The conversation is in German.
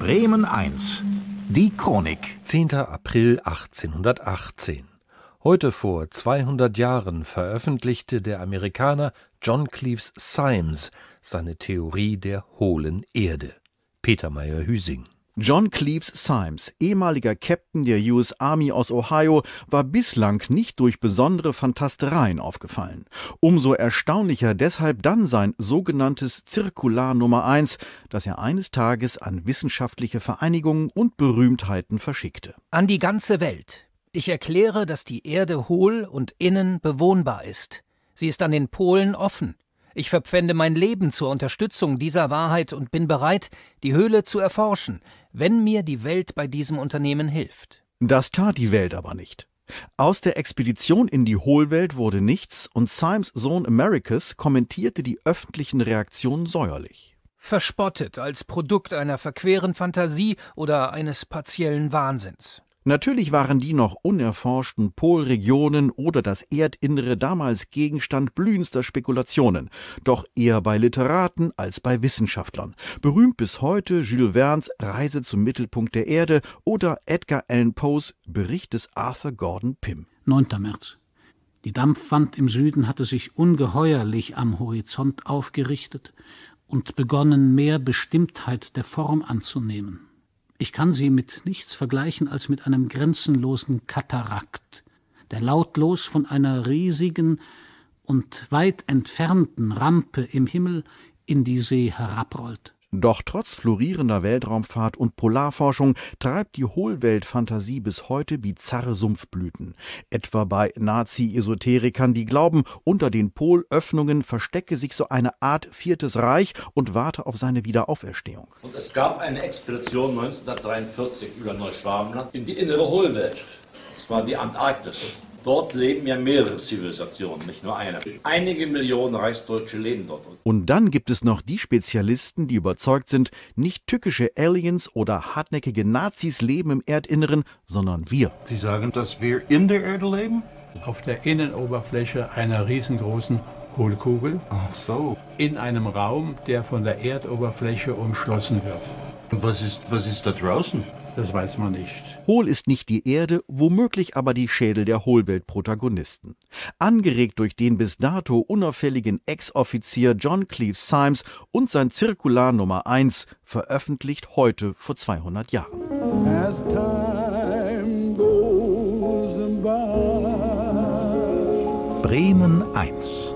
Bremen 1 Die Chronik 10. April 1818 Heute vor 200 Jahren veröffentlichte der Amerikaner John Cleves Symes seine Theorie der hohlen Erde. Peter Meyer-Hüsing John Cleves Symes, ehemaliger Captain der US Army aus Ohio, war bislang nicht durch besondere Fantastereien aufgefallen. Umso erstaunlicher deshalb dann sein sogenanntes Zirkular Nummer 1, das er eines Tages an wissenschaftliche Vereinigungen und Berühmtheiten verschickte. An die ganze Welt. Ich erkläre, dass die Erde hohl und innen bewohnbar ist. Sie ist an den Polen offen. Ich verpfände mein Leben zur Unterstützung dieser Wahrheit und bin bereit, die Höhle zu erforschen, wenn mir die Welt bei diesem Unternehmen hilft. Das tat die Welt aber nicht. Aus der Expedition in die Hohlwelt wurde nichts und Symes Sohn Americus kommentierte die öffentlichen Reaktionen säuerlich. Verspottet als Produkt einer verqueren Fantasie oder eines partiellen Wahnsinns. Natürlich waren die noch unerforschten Polregionen oder das Erdinnere damals Gegenstand blühendster Spekulationen, doch eher bei Literaten als bei Wissenschaftlern. Berühmt bis heute Jules Verne's Reise zum Mittelpunkt der Erde oder Edgar Allan Poes Bericht des Arthur Gordon Pym. 9. März. Die Dampfwand im Süden hatte sich ungeheuerlich am Horizont aufgerichtet und begonnen, mehr Bestimmtheit der Form anzunehmen. Ich kann sie mit nichts vergleichen als mit einem grenzenlosen Katarakt, der lautlos von einer riesigen und weit entfernten Rampe im Himmel in die See herabrollt. Doch trotz florierender Weltraumfahrt und Polarforschung treibt die Hohlweltfantasie bis heute bizarre Sumpfblüten. Etwa bei Nazi-Esoterikern, die glauben, unter den Polöffnungen verstecke sich so eine Art Viertes Reich und warte auf seine Wiederauferstehung. Und es gab eine Expedition 1943 über Neuschwabenland in die innere Hohlwelt, und zwar die Antarktis. Dort leben ja mehrere Zivilisationen, nicht nur eine. Einige Millionen Reichsdeutsche leben dort. Und dann gibt es noch die Spezialisten, die überzeugt sind, nicht tückische Aliens oder hartnäckige Nazis leben im Erdinneren, sondern wir. Sie sagen, dass wir in der Erde leben? Auf der Innenoberfläche einer riesengroßen Hohlkugel. Ach so. In einem Raum, der von der Erdoberfläche umschlossen wird. Was ist, was ist da draußen? Das weiß man nicht. Hohl ist nicht die Erde, womöglich aber die Schädel der Hohlwelt-Protagonisten. Angeregt durch den bis dato unauffälligen Ex-Offizier John Cleve Symes und sein Zirkular Nummer 1, veröffentlicht heute vor 200 Jahren. As time goes by. Bremen 1